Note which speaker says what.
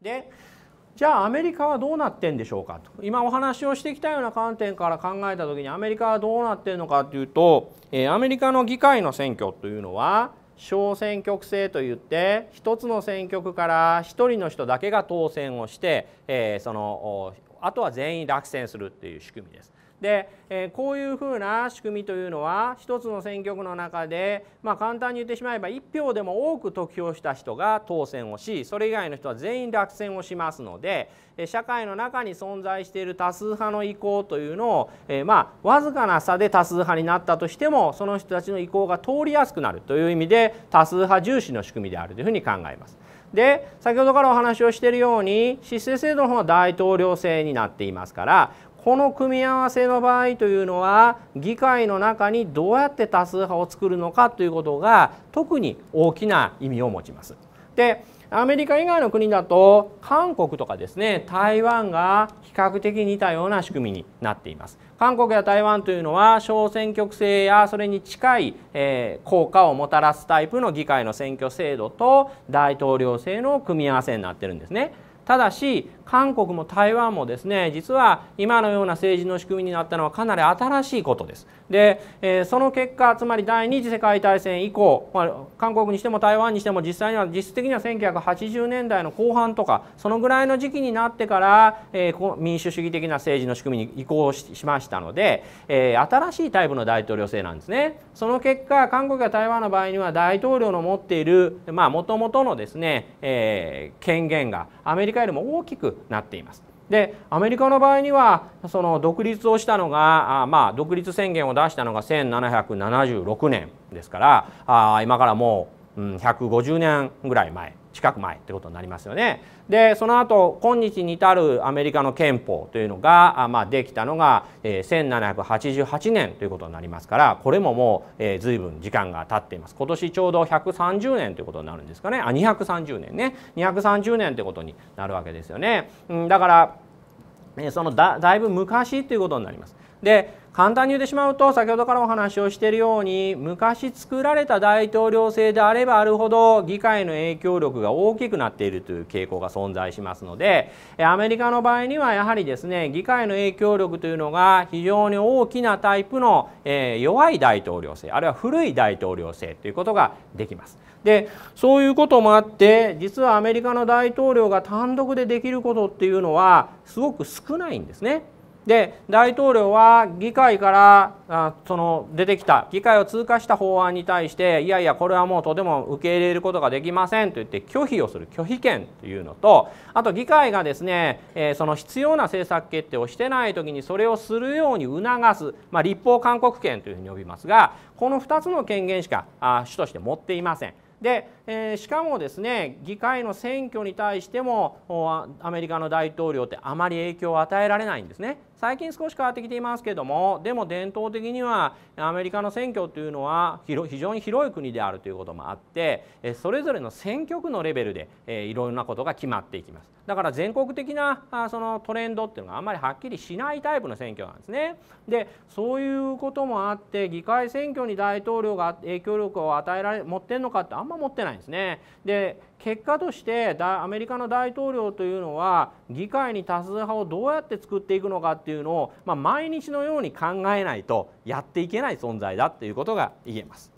Speaker 1: でじゃあアメリカはどうなってんでしょうかと今お話をしてきたような観点から考えた時にアメリカはどうなってんのかというと、えアメリカの議会の選挙というのは小選挙区制といって1つの選挙区から1人の人だけが当選をして、えそのあとは全員落選するっていう仕組みです。で、えこういうふうな仕組みというのは一つの選挙区の中で、まあ、簡単に言ってしまえば1票でも多く得票した人が当選をしそれ以外の人は全員落選をしますので、社会の中に存在している多数派の意向というのを、えまあ、わずかな差で多数派になったとしてもその人たちの意向が通りやすくなるという意味で多数派重視の仕組みであるというふうに考えます。で先ほどからお話をしているように失政制度の方は大統領制になっていますからこの組み合わせの場合というのは議会の中にどうやって多数派を作るのかということが特に大きな意味を持ちます。でアメリカ以外の国だと韓国とかですね台湾が比較的似たような仕組みになっています。韓国や台湾というのは小選挙区制やそれに近い、え効果をもたらすタイプの議会の選挙制度と大統領制の組み合わせになってるんですね。ただし韓国も台湾もですね実は今のような政治の仕組みになったのはかなり新しいことです。で、えー、その結果つまり第二次世界大戦以降、まあ、韓国にしても台湾にしても実際には実質的には1980年代の後半とかそのぐらいの時期になってから、えー、民主主義的な政治の仕組みに移行しましたので、えー、新しいタイプの大統領制なんですね。その結果韓国や台湾の場合には大統領の持っているまあ元々のですね、えー、権限がアメリカカよりも大きくなっています。でアメリカの場合にはその独立をしたのがあ、まあ、独立宣言を出したのが1776年ですからあ今からもう、うん、150年ぐらい前近く前ってことになりますよね。でその後今日に至るアメリカの憲法というのが、まあ、できたのが、え1788年ということになりますからこれももう、え随分時間が経っています今年ちょうど130年ということになるんですかねあ230年ね230年ということになるわけですよね。うん、だから、えそのだだいぶ昔ということになります。で簡単に言ってしまうと先ほどからお話をしているように昔作られた大統領制であればあるほど議会の影響力が大きくなっているという傾向が存在しますのでアメリカの場合にはやはりですね議会の影響力というのが非常に大きなタイプの、えー、弱い大統領制あるいは古い大統領制ということができます。でそういうこともあって実はアメリカの大統領が単独でできることっていうのはすごく少ないんですね。で大統領は議会からあその出てきた議会を通過した法案に対していやいやこれはもうとても受け入れることができませんと言って拒否をする拒否権というのとあと議会がですね、えー、その必要な政策決定をしてない時にそれをするように促す、まあ、立法勧告権というふうに呼びますがこの2つの権限しかあ主として持っていません。で、えー、しかもですね議会の選挙に対してもアメリカの大統領ってあまり影響を与えられないんですね。最近少し変わってきていますけどもでも伝統的にはアメリカの選挙というのは非常に広い国であるということもあってそれぞれの選挙区のレベルでいろんなことが決まっていきますだから全国的なそのトレンドっていうのがあんまりはっきりしないタイプの選挙なんですね。でそういうこともあって議会選挙に大統領が影響力を与えられ持ってんのかってあんま持ってないんですね。で結果としてアメリカの大統領というのは議会に多数派をどうやって作っていくのかってていうのを、まあ、毎日のように考えないとやっていけない存在だっていうことが言えます。